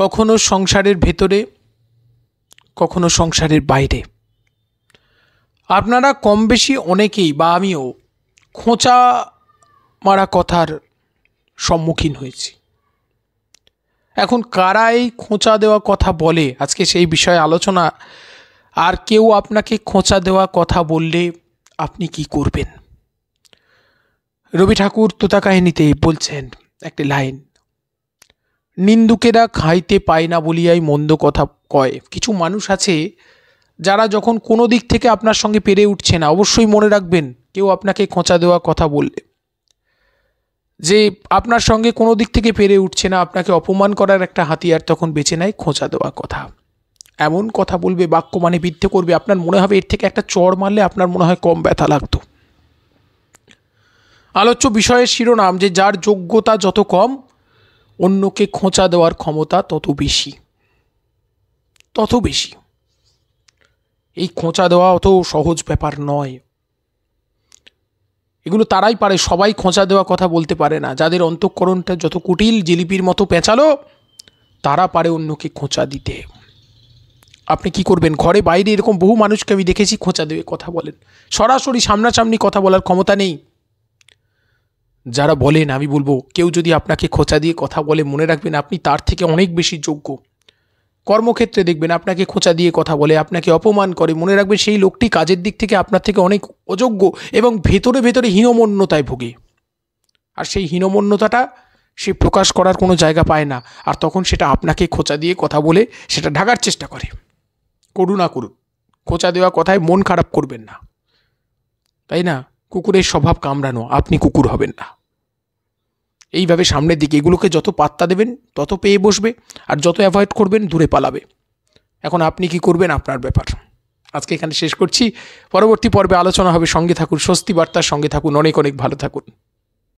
কখনো সংসারের ভেতরে কখনো সংসারের বাইরে আপনারা কম বেশি অনেকেই বা আমিও খোঁচা মারা কথার সম্মুখীন হয়েছি এখন কারা এই খোঁচা দেওয়া কথা বলে আজকে সেই বিষয়ে আলোচনা আর কেউ আপনাকে খোঁচা দেওয়া কথা বললে আপনি কি করবেন রবি ঠাকুর তোতা কাহিনীতে বলছেন একটি লাইন নিন্দুকেরা খাইতে পায় না বলিয়াই মন্দ কথা কয় কিছু মানুষ আছে যারা যখন কোনো দিক থেকে আপনার সঙ্গে পেরে উঠছে না অবশ্যই মনে রাখবেন কেউ আপনাকে খোঁচা দেওয়া কথা বললে যে আপনার সঙ্গে কোনো দিক থেকে পেরে উঠছে না আপনাকে অপমান করার একটা হাতিয়ার তখন বেছে নেয় খোঁচা দেওয়া কথা এমন কথা বলবে বাক্য মানে বৃদ্ধ করবে আপনার মনে হবে এর থেকে একটা চড় মারলে আপনার মনে হয় কম ব্যথা লাগতো আলোচ্য বিষয়ের শিরোনাম যে যার যোগ্যতা যত কম অন্যকে খোঁচা দেওয়ার ক্ষমতা তত বেশি তত বেশি এই খোঁচা দেওয়া অত সহজ ব্যাপার নয় এগুলো তারাই পারে সবাই খোঁচা দেওয়া কথা বলতে পারে না যাদের অন্তঃকরণটা যত কুটিল জিলিপির মতো পেঁচালো তারা পারে অন্যকে খোঁচা দিতে আপনি কি করবেন ঘরে বাইরে এরকম বহু মানুষকে আমি দেখেছি খোঁচা দেবে কথা বলেন সরাসরি সামনাসামনি কথা বলার ক্ষমতা নেই যারা বলেন আমি বলবো কেউ যদি আপনাকে খোঁচা দিয়ে কথা বলে মনে রাখবেন আপনি তার থেকে অনেক বেশি যোগ্য কর্মক্ষেত্রে দেখবেন আপনাকে খোঁচা দিয়ে কথা বলে আপনাকে অপমান করে মনে রাখবেন সেই লোকটি কাজের দিক থেকে আপনার থেকে অনেক অযোগ্য এবং ভেতরে ভেতরে হীনমন্যতায় ভোগে আর সেই হীনমন্যতাটা সে প্রকাশ করার কোনো জায়গা পায় না আর তখন সেটা আপনাকে খোঁচা দিয়ে কথা বলে সেটা ঢাকার চেষ্টা করে করুন না করুন খোঁচা দেওয়া কথায় মন খারাপ করবেন না তাই না কুকুরের স্বভাব কামড়ানো আপনি কুকুর হবেন না এইভাবে সামনের দিকে এগুলোকে যত পাত্তা দেবেন তত পেয়ে বসবে আর যত অ্যাভয়েড করবেন দূরে পালাবে এখন আপনি কি করবেন আপনার ব্যাপার আজকে এখানে শেষ করছি পরবর্তী পর্বে আলোচনা হবে সঙ্গে থাকুন স্বস্তি বার্তার সঙ্গে থাকুন অনেক অনেক ভালো থাকুন